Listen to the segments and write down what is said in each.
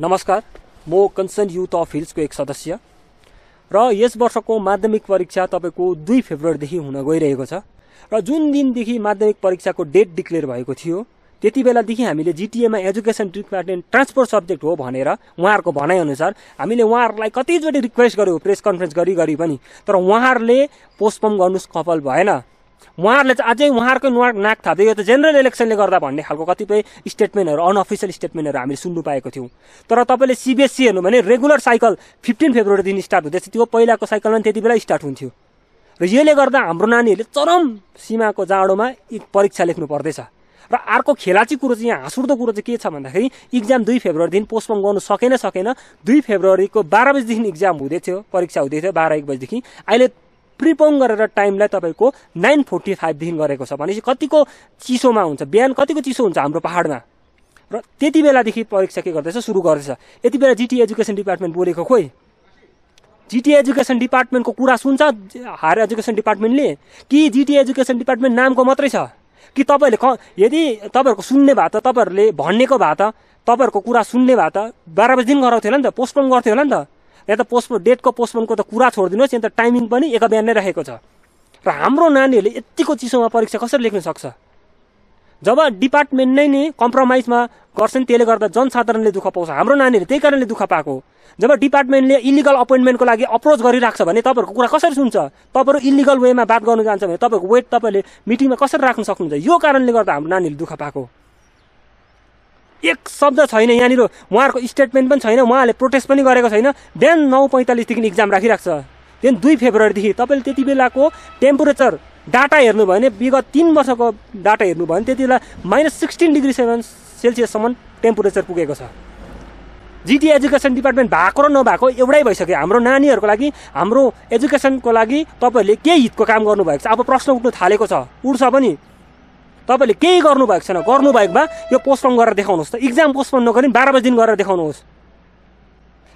नमस्कार म concern youth of हिल्सको एक सदस्य र यस वर्षको माध्यमिक परीक्षा तपाईँको दुई फेब्रुअरीदेखि हुन गइरहेको छ र जुन दिनदेखि माध्यमिक परीक्षाको डेट डिक्लेयर भएको थियो त्यति बेलादेखि हामीले जिटिएमा एजुकेसन डिपार्टमेन्ट ट्रान्सपोर्ट सब्जेक्ट हो भनेर उहाँहरूको भनाइअनुसार हामीले उहाँहरूलाई कतिचोटि रिक्वेस्ट गर्यो प्रेस कन्फरेन्स गरी गरी पनि तर उहाँहरूले पोस्टपोन गर्नु सफल भएन उहाँहरूले चाहिँ अझै उहाँहरूकै उहाँहरूको नाक थाप्दै यो त जेनरल इलेक्सनले गर्दा भन्ने खालको कतिपय स्टेटमेन्टहरू अनअफिसियल स्टेटमेन्टहरू हामीले सुन्नु पाएको थियौँ तर तपाईँले सिबिएससी हेर्नु भने रेगुलर साइकल फिफ्टिन दिन स्टार्ट हुँदैछ त्यो पहिलाको साइकलमा त्यति बेला स्टार्ट हुन्थ्यो र यसले गर्दा हाम्रो नानीहरूले चरम सीमाको जाडोमा एक परीक्षा लेख्नु पर्दैछ र अर्को खेलाची कुरो चाहिँ यहाँ हाँसुर्दो कुरो चाहिँ के छ भन्दाखेरि इक्जाम दुई दिन पोस्टपोन गर्नु सकेन सकेन दुई फेब्रुअरीको बाह्र बजीदेखि इक्जाम हुँदै थियो परीक्षा हुँदै थियो बाह्र एक बजीदेखि अहिले प्रिपोङ गरेर टाइमलाई तपाईँको नाइन फोर्टी फाइभदेखि गरेको छ भनेपछि कतिको चिसोमा हुन्छ बिहान कतिको चिसो हुन्छ हाम्रो पाहाडमा र त्यति बेलादेखि परीक्षा के गर्दैछ सुरु गर्दैछ यति बेला जिटी एजुकेसन डिपार्टमेन्ट बोलेको खोइ जिटिए एजुकेसन डिपार्टमेन्टको कुरा सुन्छ हायर एजुकेसन डिपार्टमेन्टले कि जिटिए एजुकेसन डिपार्टमेन्ट नामको मात्रै छ कि तपाईँहरूले क यदि तपाईँहरूको सुन्ने भए त तपाईँहरूले भन्नेको भए त तपाईँहरूको कुरा सुन्ने भए त बाह्र बजीदेखि गराउँथ्यो होला नि त पोस्टपोन गर्थ्यो होला नि त या त पोस्टपोन डेटको पोस्टपोनको त कुरा छोडिदिनुहोस् यहाँ त टाइमिङ पनि एक बिहान नै रहेको छ र हाम्रो नानीहरूले यत्तिको चिसोमा परीक्षा कसरी लेख्न सक्छ जब डिपार्टमेन्ट नै नि कम्प्रोमाइजमा गर्छन् त्यसले गर्दा जनसाधारणले दुःख पाउँछ हाम्रो नानीहरूले त्यही कारणले दुःख पाएको जब डिपार्टमेन्टले इलिगल अपोइन्टमेन्टको लागि अप्रोच गरिरहेको छ भने तपाईँहरूको कुरा कसरी सुन्छ तपाईँहरू इलिगल वेमा बात गर्नु जान्छ भने तपाईँहरूको वेट तपाईँहरूले मिटिङमा कसरी राख्न सक्नुहुन्छ यो कारणले गर्दा हाम्रो नानीहरूले दुःख पाएको एक शब्द छैन यहाँनिर उहाँहरूको स्टेटमेन्ट पनि छैन उहाँहरूले प्रोटेस्ट पनि गरेको छैन बिहान नौ पैँतालिसदेखि इक्जाम राखिरहेको छ त्यहाँदेखि दुई फेब्रुअरीदेखि तपाईँले त्यति बेलाको टेम्परेचर डाटा हेर्नुभयो भने विगत तिन वर्षको डाटा हेर्नुभयो भने त्यति बेला माइनस सिक्सटिन डिग्री सेभेन सेल्सियससम्म टेम्परेचर पुगेको छ जिटी एजुकेसन डिपार्टमेन्ट भएको र नभएको एउटै भइसक्यो हाम्रो नानीहरूको लागि हाम्रो एजुकेसनको लागि तपाईँहरूले केही हितको काम गर्नुभएको छ अब प्रश्न उठ्नु थालेको छ उठ्छ पनि तपाईँले केही गर्नुभएको छैन गर्नुभएको भए यो पोस्टपोन गरेर देखाउनुहोस् त इक्जाम पोस्टपोन नगरी बाह्र बजी दिन गरेर देखाउनुहोस्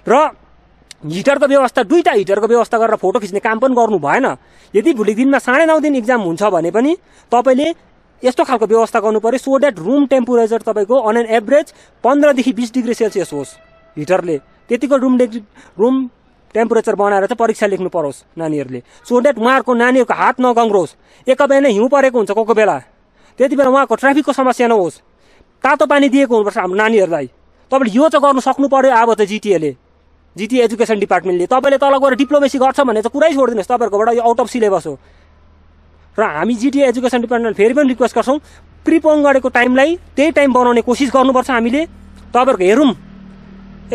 र हिटरको व्यवस्था दुईवटा हिटरको व्यवस्था गरेर फोटो खिच्ने काम पनि गर्नु भएन यदि भोलि दिनमा साढे नौ दिन इक्जाम हुन्छ भने पनि तपाईँले यस्तो खालको व्यवस्था गर्नु पऱ्यो सो द्याट रुम टेम्परेचर तपाईँको अन एन एभरेज पन्ध्रदेखि बिस डिग्री सेल्सियस होस् हिटरले त्यतिको रुम डिग्री रुम टेम्परेचर बनाएर चाहिँ परीक्षा लेख्नु परोस् नानीहरूले सो द्याट उहाँहरूको नानीहरूको हात नगङ्ग्रोस् एक बेला हिउँ परेको हुन्छ कोही कोही बेला त्यति बेला उहाँको ट्राफिकको समस्या नहोस् तातो पानी दिएको हुनुपर्छ हाम्रो नानीहरूलाई तपाईँले यो चाहिँ गर्नु सक्नु पऱ्यो अब त जिटिएले जिटिए एजुकेसन डिपार्टमेन्टले तपाईँले तल गएर डिप्लोमेसी गर्छ भने चाहिँ कुरै छोडिदिनुहोस् तपाईँहरूकोबाट यो आउट अफ सिलेबस हो र हामी जिटिए एजुकेसन डिपार्टमेन्टले फेरि पनि रिक्वेस्ट गर्छौँ प्रिपोङ गरेको टाइमलाई त्यही टाइम बनाउने कोसिस गर्नुपर्छ हामीले तपाईँहरूको हेरौँ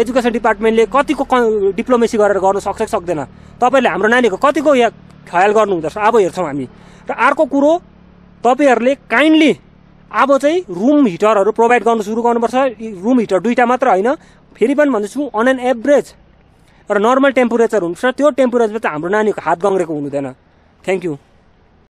एजुकेसन डिपार्टमेन्टले कतिको डिप्लोमेसी गरेर गर्नु सक्छ सक्दैन तपाईँहरूले हाम्रो नानीको कतिको या ख्याल गर्नुहुँदो रहेछ अब हेर्छौँ हामी र अर्को कुरो तपाईँहरूले काइन्डली अब चाहिँ रुम हिटरहरू प्रोभाइड गर्नु सुरु गर्नुपर्छ रुम हिटर दुईवटा मात्र होइन फेरि पनि भन्दैछु अन एन एभरेज र नर्मल टेम्परेचर हुन्छ त्यो टेम्परेचर त हाम्रो नानीको हात गङ्ग्रेको हुँदैन थ्याङ्क यू